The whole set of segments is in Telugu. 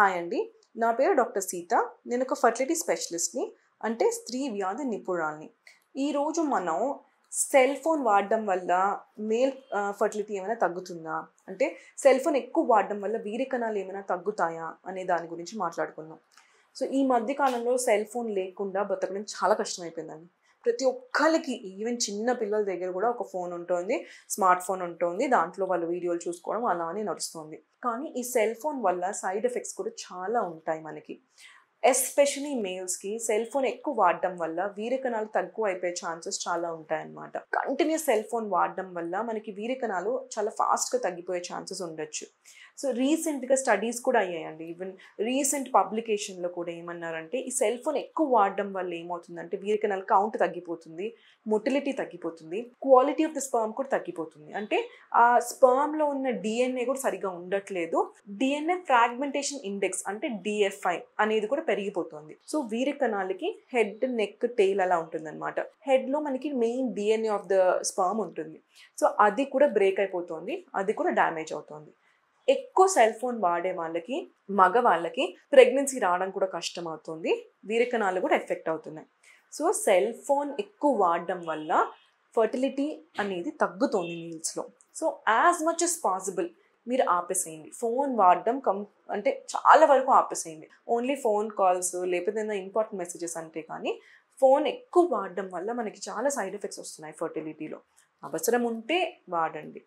హాయ్ అండి నా పేరు డాక్టర్ సీత నేను ఒక ఫర్టిలిటీ స్పెషలిస్ట్ని అంటే స్త్రీ వ్యాధి నిపుణురాల్ని ఈరోజు మనం సెల్ ఫోన్ వాడడం వల్ల మేల్ ఫర్టిలిటీ ఏమైనా తగ్గుతుందా అంటే సెల్ ఫోన్ ఎక్కువ వాడడం వల్ల వీరికణాలు ఏమైనా తగ్గుతాయా అనే దాని గురించి మాట్లాడుకుందాం సో ఈ మధ్యకాలంలో సెల్ ఫోన్ లేకుండా బ్రతకడం చాలా కష్టమైపోయిందండి ప్రతి ఒక్కరికి ఈవెన్ చిన్న పిల్లల దగ్గర కూడా ఒక ఫోన్ ఉంటుంది స్మార్ట్ ఫోన్ ఉంటుంది దాంట్లో వాళ్ళు వీడియోలు చూసుకోవడం అలానే నడుస్తుంది కానీ ఈ సెల్ ఫోన్ వల్ల సైడ్ ఎఫెక్ట్స్ కూడా చాలా ఉంటాయి మనకి ఎస్పెషలీ మేల్స్కి సెల్ ఫోన్ ఎక్కువ వాడడం వల్ల వీరకణాలు తక్కువ అయిపోయే ఛాన్సెస్ చాలా ఉంటాయన్నమాట కంటిన్యూస్ సెల్ ఫోన్ వాడడం వల్ల మనకి వీరకణాలు చాలా ఫాస్ట్గా తగ్గిపోయే ఛాన్సెస్ ఉండొచ్చు సో రీసెంట్గా స్టడీస్ కూడా అయ్యాయండి ఈవెన్ రీసెంట్ పబ్లికేషన్లో కూడా ఏమన్నారంటే ఈ సెల్ ఫోన్ ఎక్కువ వాడడం వల్ల ఏమవుతుందంటే వీరకణాలు కౌంట్ తగ్గిపోతుంది మొటిలిటీ తగ్గిపోతుంది క్వాలిటీ ఆఫ్ ద స్పర్మ్ కూడా తగ్గిపోతుంది అంటే ఆ స్పర్మ్లో ఉన్న డిఎన్ఏ కూడా సరిగా ఉండట్లేదు డిఎన్ఏ ఫ్రాగ్మెంటేషన్ ఇండెక్స్ అంటే డిఎఫ్ఐ అనేది కూడా పెరిగిపోతుంది సో వీర కణాలకి హెడ్ నెక్ టెయిల్ అలా ఉంటుందన్నమాట హెడ్లో మనకి main DNA of the sperm ఉంటుంది సో అది కూడా బ్రేక్ అయిపోతుంది అది కూడా డ్యామేజ్ అవుతుంది ఎక్కువ సెల్ ఫోన్ వాడే వాళ్ళకి మగ వాళ్ళకి ప్రెగ్నెన్సీ రావడం కూడా కష్టం అవుతుంది వీరకణాలు కూడా ఎఫెక్ట్ అవుతున్నాయి సో సెల్ ఫోన్ ఎక్కువ వాడడం వల్ల ఫర్టిలిటీ అనేది తగ్గుతుంది మీల్స్లో so as much as possible మీరు ఆపేసేయండి ఫోన్ వాడడం కం అంటే చాలా వరకు ఆపేసేయండి ఓన్లీ ఫోన్ కాల్స్ లేకపోతే ఇంపార్టెంట్ మెసేజెస్ అంటే కానీ ఫోన్ ఎక్కువ వాడడం వల్ల మనకి చాలా సైడ్ ఎఫెక్ట్స్ వస్తున్నాయి ఫర్టిలిటీలో అవసరం ఉంటే వాడండి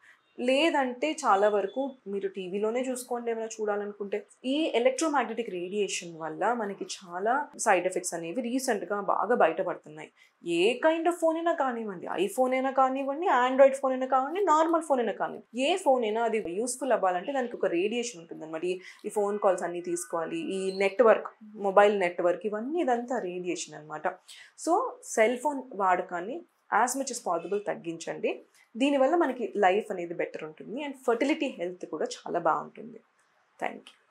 లేదంటే చాలా వరకు మీరు టీవీలోనే చూసుకోండి ఏమైనా చూడాలనుకుంటే ఈ ఎలక్ట్రోమాగ్నెటిక్ రేడియేషన్ వల్ల మనకి చాలా సైడ్ ఎఫెక్ట్స్ అనేవి రీసెంట్గా బాగా బయటపడుతున్నాయి ఏ కైండ్ ఆఫ్ ఫోన్ అయినా కానివ్వండి ఐఫోన్ అయినా కానివ్వండి ఆండ్రాయిడ్ ఫోన్ అయినా కానివ్వండి నార్మల్ ఫోన్ అయినా కానివ్వండి ఏ ఫోన్ అయినా అది యూస్ఫుల్ అవ్వాలంటే దానికి ఒక రేడియేషన్ ఉంటుంది అనమాట ఈ ఫోన్ కాల్స్ అన్నీ తీసుకోవాలి ఈ నెట్వర్క్ మొబైల్ నెట్వర్క్ ఇవన్నీ ఇదంతా రేడియేషన్ అనమాట సో సెల్ ఫోన్ వాడకాన్ని యాజ్ మచ్ యాజ్ పాసిబుల్ తగ్గించండి దీనివల్ల మనకి లైఫ్ అనేది బెటర్ ఉంటుంది అండ్ ఫర్టిలిటీ హెల్త్ కూడా చాలా బాగుంటుంది థ్యాంక్ యూ